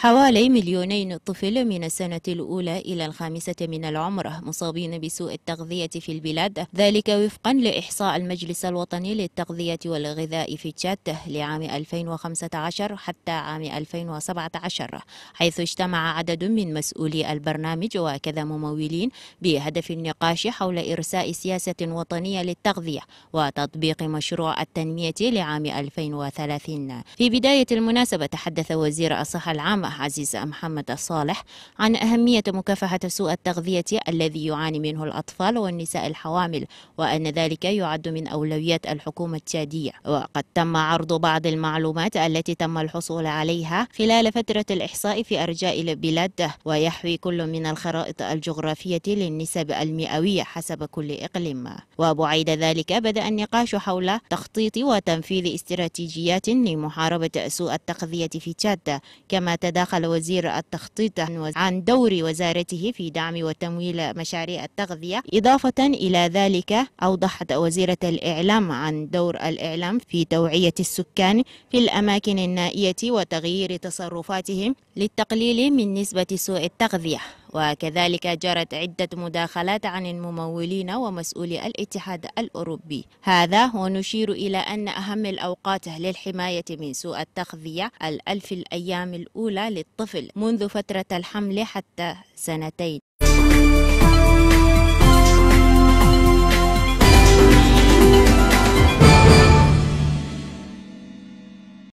حوالي مليونين طفل من السنة الأولى إلى الخامسة من العمر مصابين بسوء التغذية في البلاد ذلك وفقا لإحصاء المجلس الوطني للتغذية والغذاء في تشاد لعام 2015 حتى عام 2017 حيث اجتمع عدد من مسؤولي البرنامج وكذا ممولين بهدف النقاش حول إرساء سياسة وطنية للتغذية وتطبيق مشروع التنمية لعام 2030 في بداية المناسبة تحدث وزير الصحة العامة العامة عزيز محمد صالح عن أهمية مكافحة سوء التغذية الذي يعاني منه الأطفال والنساء الحوامل وأن ذلك يعد من أولويات الحكومة التشادية وقد تم عرض بعض المعلومات التي تم الحصول عليها خلال فترة الإحصاء في أرجاء البلاد ويحوي كل من الخرائط الجغرافية للنسب المئوية حسب كل إقليم وبعيد ذلك بدأ النقاش حول تخطيط وتنفيذ استراتيجيات لمحاربة سوء التغذية في تشاد كما تدعى تداخل وزير التخطيط عن دور وزارته في دعم وتمويل مشاريع التغذية إضافة إلى ذلك أوضحت وزيرة الإعلام عن دور الإعلام في توعية السكان في الأماكن النائية وتغيير تصرفاتهم للتقليل من نسبة سوء التغذية وكذلك جرت عدة مداخلات عن الممولين ومسؤولي الاتحاد الأوروبي هذا ونشير إلى أن أهم الأوقات للحماية من سوء التغذية الألف الأيام الأولى للطفل منذ فترة الحمل حتى سنتين